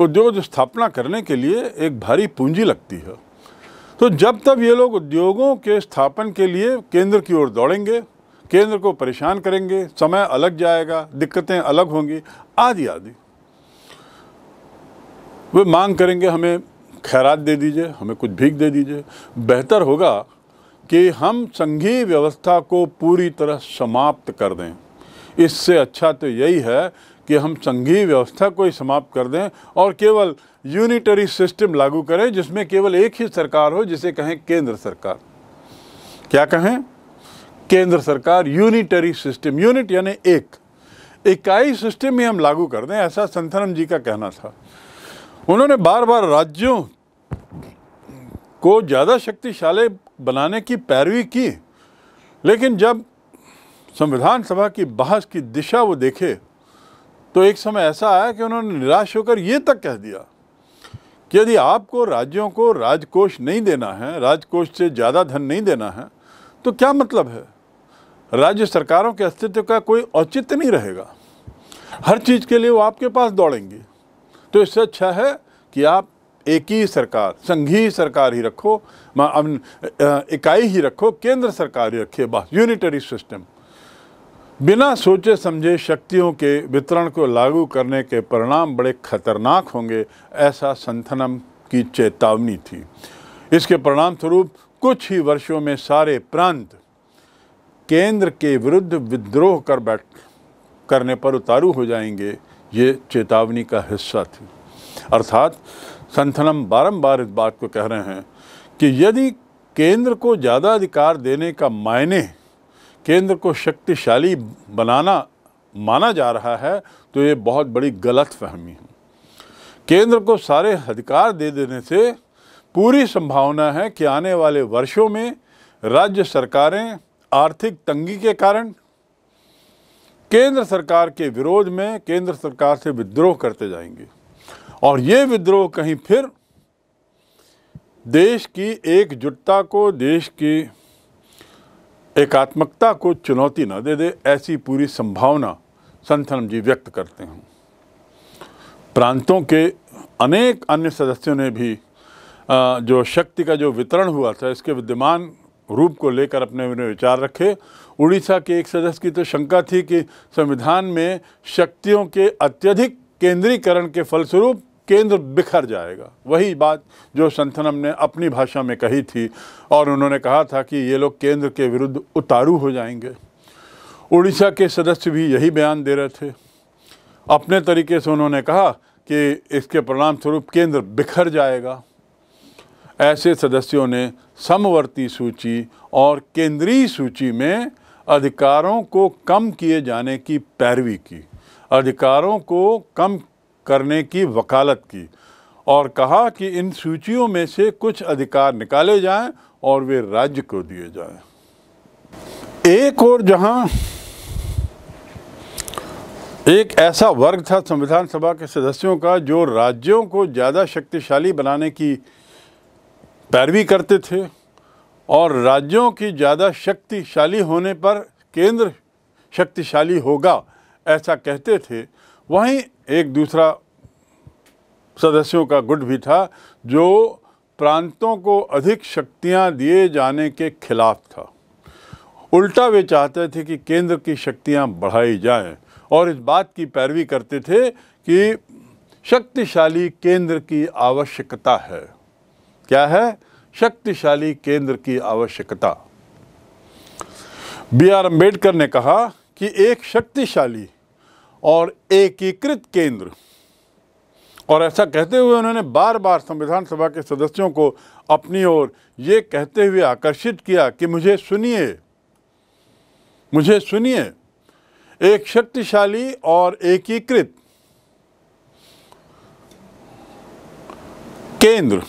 उद्योग स्थापना करने के लिए एक भारी पूंजी लगती है तो जब तक ये लोग उद्योगों के स्थापन के लिए केंद्र की ओर दौड़ेंगे केंद्र को परेशान करेंगे समय अलग जाएगा दिक्कतें अलग होंगी आदि आदि वे मांग करेंगे हमें खैरात दे दीजिए हमें कुछ भीख दे दीजिए बेहतर होगा कि हम संघीय व्यवस्था को पूरी तरह समाप्त कर दें इससे अच्छा तो यही है कि हम संघीय व्यवस्था को ही समाप्त कर दें और केवल यूनिटरी सिस्टम लागू करें जिसमें केवल एक ही सरकार हो जिसे कहें केंद्र सरकार क्या कहें केंद्र सरकार यूनिटरी सिस्टम यूनिट यानी एक इकाई सिस्टम ही हम लागू कर दें ऐसा संथनम जी का कहना था उन्होंने बार बार राज्यों को ज़्यादा शक्तिशाली बनाने की पैरवी की लेकिन जब संविधान सभा की बहस की दिशा वो देखे तो एक समय ऐसा आया कि उन्होंने निराश होकर ये तक कह दिया कि यदि आपको राज्यों को राजकोष नहीं देना है राजकोष से ज़्यादा धन नहीं देना है तो क्या मतलब है राज्य सरकारों के अस्तित्व का कोई औचित्य नहीं रहेगा हर चीज़ के लिए वो आपके पास दौड़ेंगे तो इससे अच्छा है कि आप एक ही सरकार संघीय सरकार ही रखो इकाई ही रखो केंद्र सरकार ही रखे बस यूनिटरी सिस्टम बिना सोचे समझे शक्तियों के वितरण को लागू करने के परिणाम बड़े खतरनाक होंगे ऐसा संथनम की चेतावनी थी इसके परिणाम स्वरूप कुछ ही वर्षों में सारे प्रांत केंद्र के विरुद्ध विद्रोह कर बैठ करने पर उतारू हो जाएंगे ये चेतावनी का हिस्सा थी अर्थात संथनम बारंबार इस बात को कह रहे हैं कि यदि केंद्र को ज़्यादा अधिकार देने का मायने केंद्र को शक्तिशाली बनाना माना जा रहा है तो ये बहुत बड़ी गलत फहमी है केंद्र को सारे अधिकार दे देने से पूरी संभावना है कि आने वाले वर्षों में राज्य सरकारें आर्थिक तंगी के कारण केंद्र सरकार के विरोध में केंद्र सरकार से विद्रोह करते जाएंगे और ये विद्रोह कहीं फिर देश की एकजुटता को देश की एकात्मकता को चुनौती न दे दे ऐसी पूरी संभावना संत धर्म जी व्यक्त करते हैं प्रांतों के अनेक अन्य सदस्यों ने भी जो शक्ति का जो वितरण हुआ था इसके विद्यमान रूप को लेकर अपने विचार रखे उड़ीसा के एक सदस्य की तो शंका थी कि संविधान में शक्तियों के अत्यधिक केंद्रीकरण के फलस्वरूप केंद्र बिखर जाएगा वही बात जो संथनम ने अपनी भाषा में कही थी और उन्होंने कहा था कि ये लोग केंद्र के विरुद्ध उतारू हो जाएंगे उड़ीसा के सदस्य भी यही बयान दे रहे थे अपने तरीके से उन्होंने कहा कि इसके परिणाम स्वरूप केंद्र बिखर जाएगा ऐसे सदस्यों ने समवर्ती सूची और केंद्रीय सूची में अधिकारों को कम किए जाने की पैरवी की अधिकारों को कम करने की वकालत की और कहा कि इन सूचियों में से कुछ अधिकार निकाले जाएं और वे राज्य को दिए जाएं। एक और जहां एक ऐसा वर्ग था संविधान सभा के सदस्यों का जो राज्यों को ज़्यादा शक्तिशाली बनाने की पैरवी करते थे और राज्यों की ज़्यादा शक्तिशाली होने पर केंद्र शक्तिशाली होगा ऐसा कहते थे वहीं एक दूसरा सदस्यों का गुट भी था जो प्रांतों को अधिक शक्तियां दिए जाने के खिलाफ था उल्टा वे चाहते थे कि केंद्र की शक्तियां बढ़ाई जाएं और इस बात की पैरवी करते थे कि शक्तिशाली केंद्र की आवश्यकता है क्या है शक्तिशाली केंद्र की आवश्यकता बी आर अम्बेडकर ने कहा कि एक शक्तिशाली और एकीकृत केंद्र और ऐसा कहते हुए उन्होंने बार बार संविधान सभा के सदस्यों को अपनी ओर ये कहते हुए आकर्षित किया कि मुझे सुनिए मुझे सुनिए एक शक्तिशाली और एकीकृत केंद्र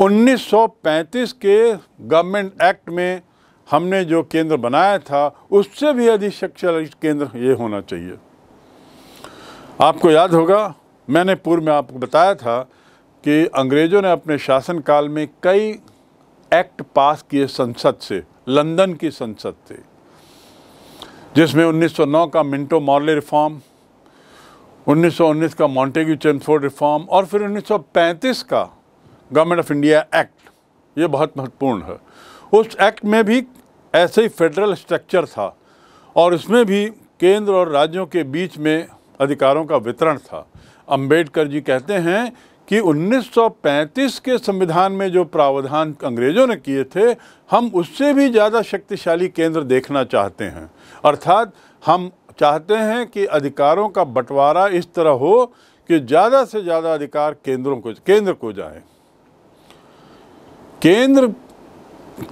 1935 के गवर्नमेंट एक्ट में हमने जो केंद्र बनाया था उससे भी अधिक शक्तिशाली केंद्र ये होना चाहिए आपको याद होगा मैंने पूर्व में आपको बताया था कि अंग्रेज़ों ने अपने शासनकाल में कई एक्ट पास किए संसद से लंदन की संसद से जिसमें 1909 का मिंटो मॉर्ले रिफॉर्म 1919 का मॉन्टेग्यू चेनफोर्ड रिफॉर्म और फिर 1935 का गवर्नमेंट ऑफ इंडिया एक्ट ये बहुत महत्वपूर्ण है उस एक्ट में भी ऐसे ही फेडरल स्ट्रक्चर था और उसमें भी केंद्र और राज्यों के बीच में अधिकारों का वितरण था अंबेडकर जी कहते हैं कि 1935 के संविधान में जो प्रावधान अंग्रेज़ों ने किए थे हम उससे भी ज़्यादा शक्तिशाली केंद्र देखना चाहते हैं अर्थात हम चाहते हैं कि अधिकारों का बंटवारा इस तरह हो कि ज़्यादा से ज़्यादा अधिकार केंद्रों को केंद्र को जाए केंद्र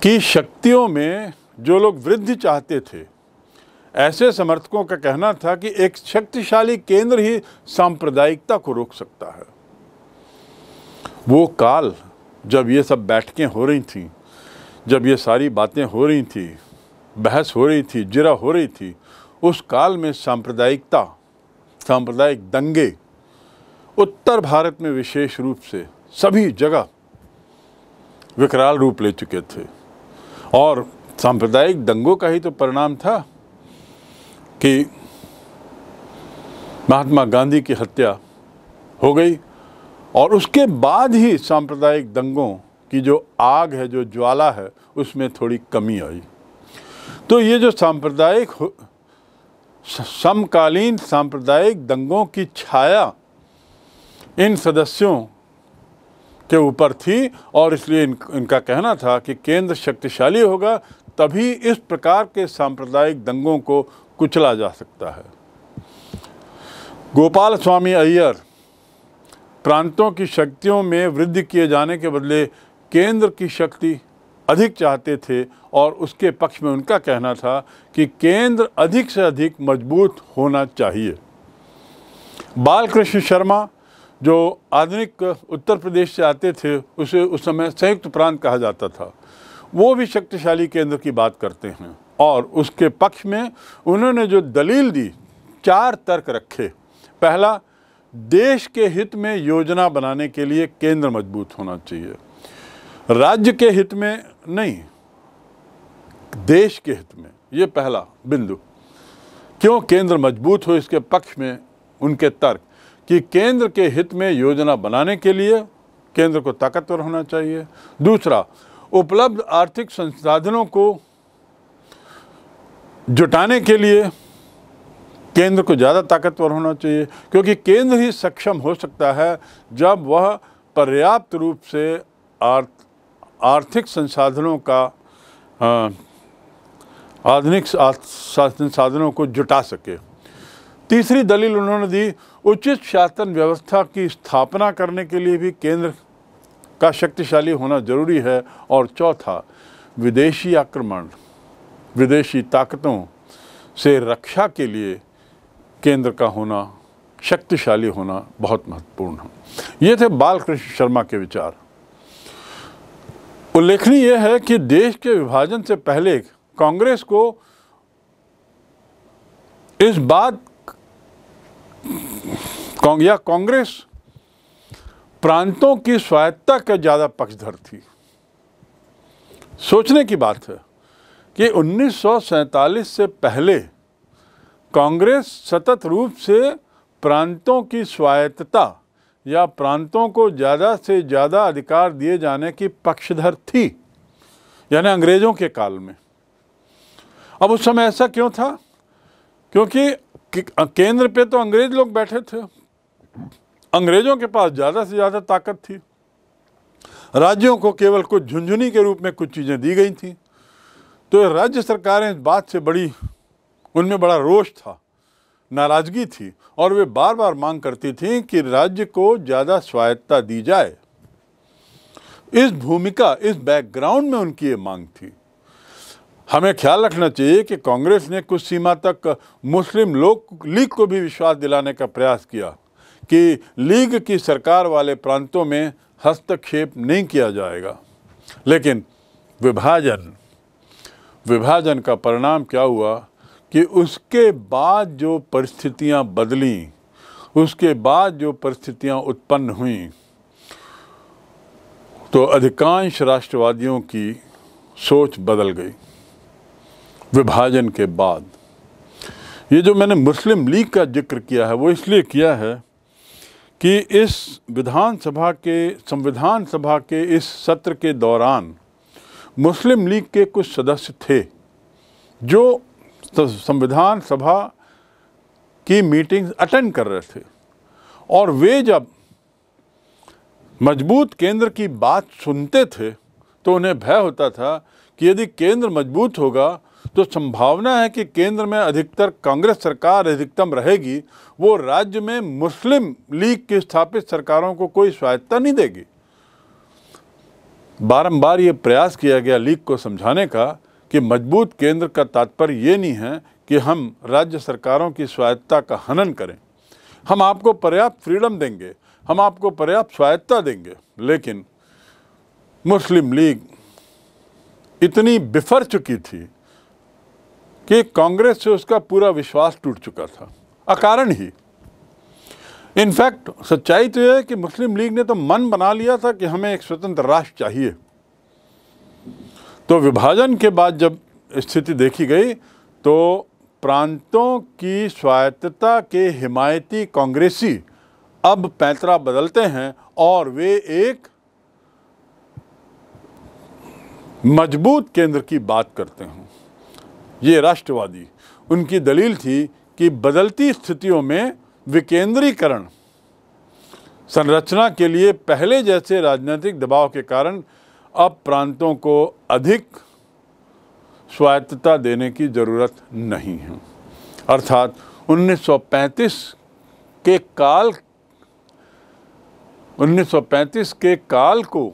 की शक्तियों में जो लोग वृद्धि चाहते थे ऐसे समर्थकों का कहना था कि एक शक्तिशाली केंद्र ही सांप्रदायिकता को रोक सकता है वो काल जब ये सब बैठकें हो रही थी जब ये सारी बातें हो रही थी बहस हो रही थी जिरा हो रही थी उस काल में सांप्रदायिकता सांप्रदायिक दंगे उत्तर भारत में विशेष रूप से सभी जगह विकराल रूप ले चुके थे और सांप्रदायिक दंगों का ही तो परिणाम था कि महात्मा गांधी की हत्या हो गई और उसके बाद ही सांप्रदायिक दंगों की जो आग है जो ज्वाला है उसमें थोड़ी कमी आई तो ये जो सांप्रदायिक समकालीन सांप्रदायिक दंगों की छाया इन सदस्यों के ऊपर थी और इसलिए इन, इनका कहना था कि केंद्र शक्तिशाली होगा तभी इस प्रकार के सांप्रदायिक दंगों को कुचला जा सकता है गोपाल स्वामी अय्यर प्रांतों की शक्तियों में वृद्धि किए जाने के बदले केंद्र की शक्ति अधिक चाहते थे और उसके पक्ष में उनका कहना था कि केंद्र अधिक से अधिक मजबूत होना चाहिए बालकृष्ण शर्मा जो आधुनिक उत्तर प्रदेश से आते थे उसे उस समय संयुक्त प्रांत कहा जाता था वो भी शक्तिशाली केंद्र की बात करते हैं और उसके पक्ष में उन्होंने जो दलील दी चार तर्क रखे पहला देश के हित में योजना बनाने के लिए केंद्र मजबूत होना चाहिए राज्य के हित में नहीं देश के हित में ये पहला बिंदु क्यों केंद्र मजबूत हो इसके पक्ष में उनके तर्क कि केंद्र के हित में योजना बनाने के लिए केंद्र को ताकतवर होना चाहिए दूसरा उपलब्ध आर्थिक संसाधनों को जुटाने के लिए केंद्र को ज़्यादा ताकतवर होना चाहिए क्योंकि केंद्र ही सक्षम हो सकता है जब वह पर्याप्त रूप से आर्थ आर्थिक संसाधनों का आधुनिक संसाधनों को जुटा सके तीसरी दलील उन्होंने दी उचित शासन व्यवस्था की स्थापना करने के लिए भी केंद्र का शक्तिशाली होना जरूरी है और चौथा विदेशी आक्रमण विदेशी ताकतों से रक्षा के लिए केंद्र का होना शक्तिशाली होना बहुत महत्वपूर्ण है ये थे बाल कृष्ण शर्मा के विचार उल्लेखनीय यह है कि देश के विभाजन से पहले कांग्रेस को इस बात या कांग्रेस प्रांतों की स्वायत्ता का ज़्यादा पक्षधर थी सोचने की बात है कि उन्नीस से पहले कांग्रेस सतत रूप से प्रांतों की स्वायत्तता या प्रांतों को ज़्यादा से ज़्यादा अधिकार दिए जाने की पक्षधर थी यानी अंग्रेज़ों के काल में अब उस समय ऐसा क्यों था क्योंकि केंद्र पे तो अंग्रेज लोग बैठे थे अंग्रेज़ों के पास ज़्यादा से ज़्यादा ताकत थी राज्यों को केवल कुछ झुंझुनी के रूप में कुछ चीज़ें दी गई थी तो राज्य सरकारें इस बात से बड़ी उनमें बड़ा रोष था नाराज़गी थी और वे बार बार मांग करती थीं कि राज्य को ज़्यादा स्वायत्ता दी जाए इस भूमिका इस बैकग्राउंड में उनकी ये मांग थी हमें ख्याल रखना चाहिए कि कांग्रेस ने कुछ सीमा तक मुस्लिम लोक लीग को भी विश्वास दिलाने का प्रयास किया कि लीग की सरकार वाले प्रांतों में हस्तक्षेप नहीं किया जाएगा लेकिन विभाजन विभाजन का परिणाम क्या हुआ कि उसके बाद जो परिस्थितियां बदली उसके बाद जो परिस्थितियां उत्पन्न हुई तो अधिकांश राष्ट्रवादियों की सोच बदल गई विभाजन के बाद ये जो मैंने मुस्लिम लीग का जिक्र किया है वो इसलिए किया है कि इस विधानसभा के संविधान सभा के इस सत्र के दौरान मुस्लिम लीग के कुछ सदस्य थे जो संविधान सभा की मीटिंग्स अटेंड कर रहे थे और वे जब मजबूत केंद्र की बात सुनते थे तो उन्हें भय होता था कि यदि केंद्र मजबूत होगा तो संभावना है कि केंद्र में अधिकतर कांग्रेस सरकार अधिकतम रहेगी वो राज्य में मुस्लिम लीग की स्थापित सरकारों को कोई स्वायत्ता नहीं देगी बारंबार ये प्रयास किया गया लीग को समझाने का कि मजबूत केंद्र का तात्पर्य ये नहीं है कि हम राज्य सरकारों की स्वायत्ता का हनन करें हम आपको पर्याप्त फ्रीडम देंगे हम आपको पर्याप्त स्वायत्ता देंगे लेकिन मुस्लिम लीग इतनी बिफर चुकी थी कि कांग्रेस से उसका पूरा विश्वास टूट चुका था अकारण ही इनफैक्ट सच्चाई तो यह है कि मुस्लिम लीग ने तो मन बना लिया था कि हमें एक स्वतंत्र राष्ट्र चाहिए तो विभाजन के बाद जब स्थिति देखी गई तो प्रांतों की स्वायत्तता के हिमायती कांग्रेसी अब पैंतरा बदलते हैं और वे एक मजबूत केंद्र की बात करते हैं ये राष्ट्रवादी उनकी दलील थी कि बदलती स्थितियों में विकेंद्रीकरण संरचना के लिए पहले जैसे राजनीतिक दबाव के कारण अब प्रांतों को अधिक स्वायत्तता देने की ज़रूरत नहीं है अर्थात 1935 के काल 1935 के काल को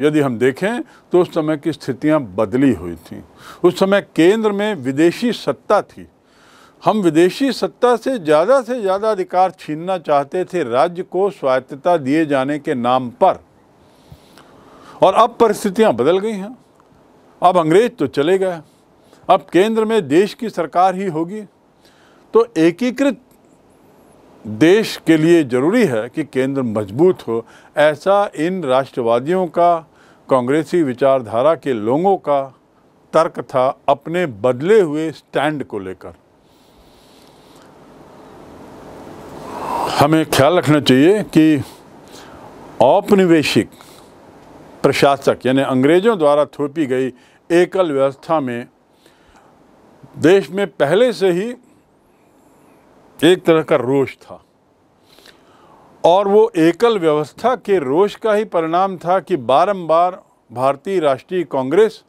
यदि हम देखें तो उस समय की स्थितियां बदली हुई थी उस समय केंद्र में विदेशी सत्ता थी हम विदेशी सत्ता से ज़्यादा से ज़्यादा अधिकार छीनना चाहते थे राज्य को स्वायत्तता दिए जाने के नाम पर और अब परिस्थितियां बदल गई हैं अब अंग्रेज तो चले गए अब केंद्र में देश की सरकार ही होगी तो एकीकृत देश के लिए ज़रूरी है कि केंद्र मजबूत हो ऐसा इन राष्ट्रवादियों का कांग्रेसी विचारधारा के लोगों का तर्क था अपने बदले हुए स्टैंड को लेकर हमें ख्याल रखना चाहिए कि औपनिवेशिक प्रशासक यानी अंग्रेज़ों द्वारा थोपी गई एकल व्यवस्था में देश में पहले से ही एक तरह का रोष था और वो एकल व्यवस्था के रोष का ही परिणाम था कि बारंबार भारतीय राष्ट्रीय कांग्रेस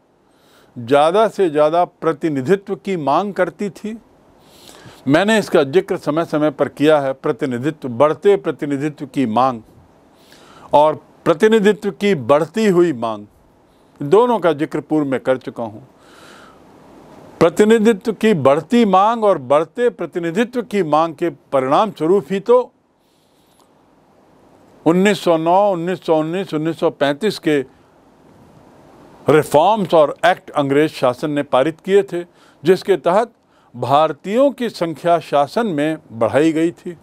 ज़्यादा से ज़्यादा प्रतिनिधित्व की मांग करती थी मैंने इसका जिक्र समय समय पर किया है प्रतिनिधित्व बढ़ते प्रतिनिधित्व की मांग और प्रतिनिधित्व की बढ़ती हुई मांग दोनों का जिक्र पूर्व में कर चुका हूँ प्रतिनिधित्व की बढ़ती मांग और बढ़ते प्रतिनिधित्व की मांग के परिणाम स्वरूप ही तो 1909, 1919, 1935 के रिफॉर्म्स और एक्ट अंग्रेज शासन ने पारित किए थे जिसके तहत भारतीयों की संख्या शासन में बढ़ाई गई थी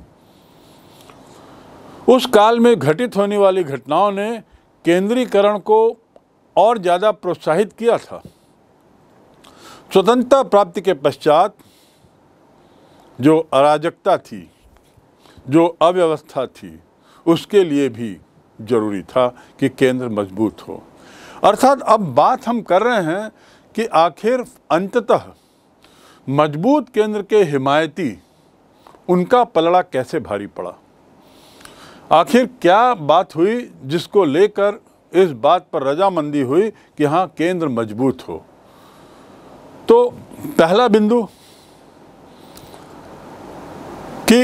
उस काल में घटित होने वाली घटनाओं ने केंद्रीकरण को और ज़्यादा प्रोत्साहित किया था स्वतंत्रता प्राप्ति के पश्चात जो अराजकता थी जो अव्यवस्था थी उसके लिए भी जरूरी था कि केंद्र मजबूत हो अर्थात अब बात हम कर रहे हैं कि आखिर अंततः मजबूत केंद्र के हिमायती उनका पलड़ा कैसे भारी पड़ा आखिर क्या बात हुई जिसको लेकर इस बात पर रजामंदी हुई कि हाँ केंद्र मजबूत हो तो पहला बिंदु कि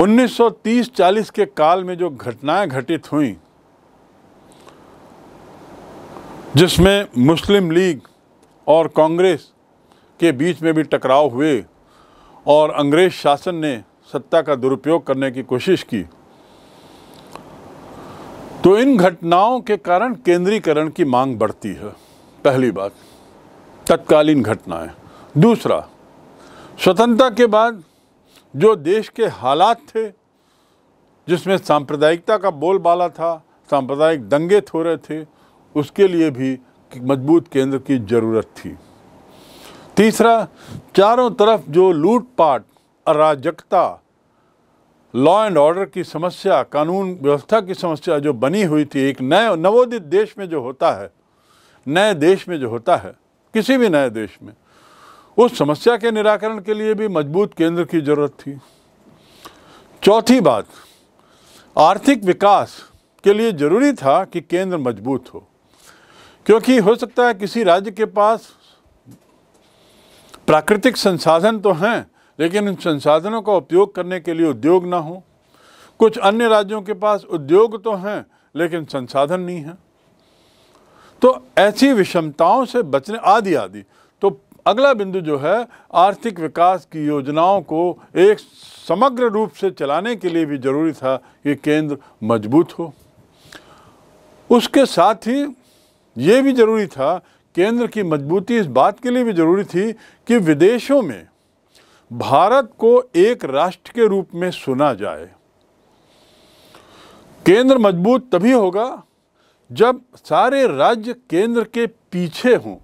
1930-40 के काल में जो घटनाएं घटित हुई जिसमें मुस्लिम लीग और कांग्रेस के बीच में भी टकराव हुए और अंग्रेज शासन ने सत्ता का दुरुपयोग करने की कोशिश की तो इन घटनाओं के कारण केंद्रीकरण की मांग बढ़ती है पहली बात तत्कालीन घटनाएं दूसरा स्वतंत्रता के बाद जो देश के हालात थे जिसमें सांप्रदायिकता का बोलबाला था सांप्रदायिक दंगे थो रहे थे उसके लिए भी मजबूत केंद्र की ज़रूरत थी तीसरा चारों तरफ जो लूटपाट अराजकता लॉ एंड ऑर्डर की समस्या कानून व्यवस्था की समस्या जो बनी हुई थी एक नए नवोदित देश में जो होता है नए देश में जो होता है किसी भी नए देश में उस समस्या के निराकरण के लिए भी मजबूत केंद्र की जरूरत थी चौथी बात आर्थिक विकास के लिए ज़रूरी था कि केंद्र मजबूत हो क्योंकि हो सकता है किसी राज्य के पास प्राकृतिक संसाधन तो हैं लेकिन उन संसाधनों का उपयोग करने के लिए उद्योग ना हो कुछ अन्य राज्यों के पास उद्योग तो हैं लेकिन संसाधन नहीं हैं तो ऐसी विषमताओं से बचने आदि आदि तो अगला बिंदु जो है आर्थिक विकास की योजनाओं को एक समग्र रूप से चलाने के लिए भी जरूरी था कि केंद्र मजबूत हो उसके साथ ही ये भी जरूरी था केंद्र की मजबूती इस बात के लिए भी ज़रूरी थी कि विदेशों में भारत को एक राष्ट्र के रूप में सुना जाए केंद्र मजबूत तभी होगा जब सारे राज्य केंद्र के पीछे हों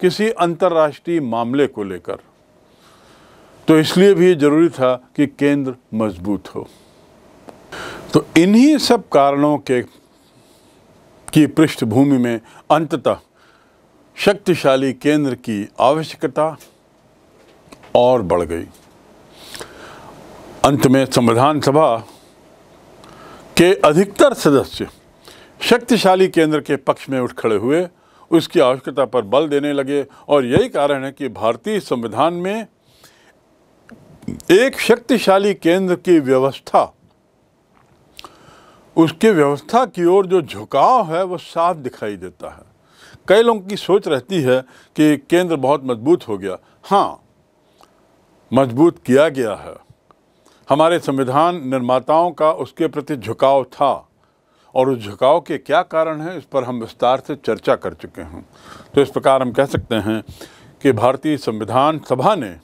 किसी अंतर्राष्ट्रीय मामले को लेकर तो इसलिए भी जरूरी था कि केंद्र मजबूत हो तो इन्हीं सब कारणों के की पृष्ठभूमि में अंततः शक्तिशाली केंद्र की आवश्यकता और बढ़ गई अंत में संविधान सभा के अधिकतर सदस्य शक्तिशाली केंद्र के पक्ष में उठ खड़े हुए उसकी आवश्यकता पर बल देने लगे और यही कारण है कि भारतीय संविधान में एक शक्तिशाली केंद्र की व्यवस्था उसके व्यवस्था की ओर जो झुकाव है वो साफ दिखाई देता है कई लोगों की सोच रहती है कि केंद्र बहुत मजबूत हो गया हाँ मजबूत किया गया है हमारे संविधान निर्माताओं का उसके प्रति झुकाव था और उस झुकाव के क्या कारण हैं इस पर हम विस्तार से चर्चा कर चुके हैं तो इस प्रकार हम कह सकते हैं कि भारतीय संविधान सभा ने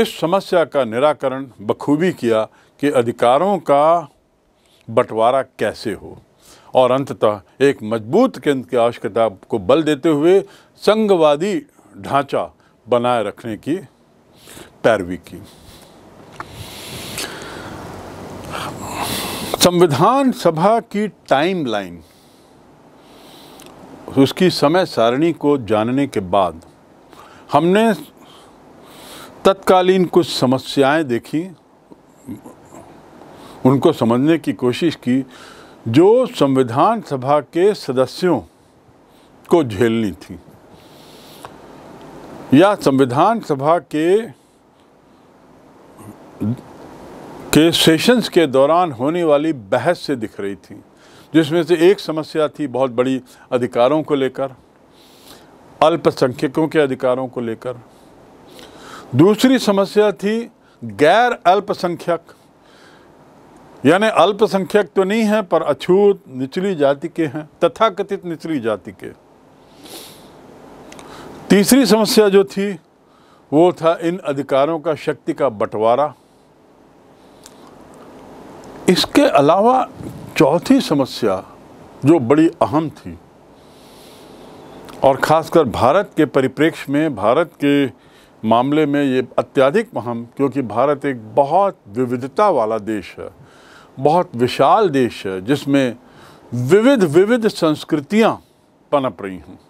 इस समस्या का निराकरण बखूबी किया कि अधिकारों का बंटवारा कैसे हो और अंततः एक मजबूत केंद्र की आवश्यकता को बल देते हुए संघवादी ढांचा बनाए रखने की पैरवी की संविधान सभा की टाइमलाइन उसकी समय सारणी को जानने के बाद हमने तत्कालीन कुछ समस्याएं देखी उनको समझने की कोशिश की जो संविधान सभा के सदस्यों को झेलनी थी या संविधान सभा के के सेशंस के दौरान होने वाली बहस से दिख रही थी जिसमें से एक समस्या थी बहुत बड़ी अधिकारों को लेकर अल्पसंख्यकों के अधिकारों को लेकर दूसरी समस्या थी गैर अल्पसंख्यक यानी अल्पसंख्यक तो नहीं है पर अछूत निचली जाति के हैं तथाकथित निचली जाति के तीसरी समस्या जो थी वो था इन अधिकारों का शक्ति का बंटवारा इसके अलावा चौथी समस्या जो बड़ी अहम थी और ख़ासकर भारत के परिप्रेक्ष्य में भारत के मामले में ये अत्यधिक अहम क्योंकि भारत एक बहुत विविधता वाला देश है बहुत विशाल देश है जिसमें विविध विविध संस्कृतियाँ पनप रही हूँ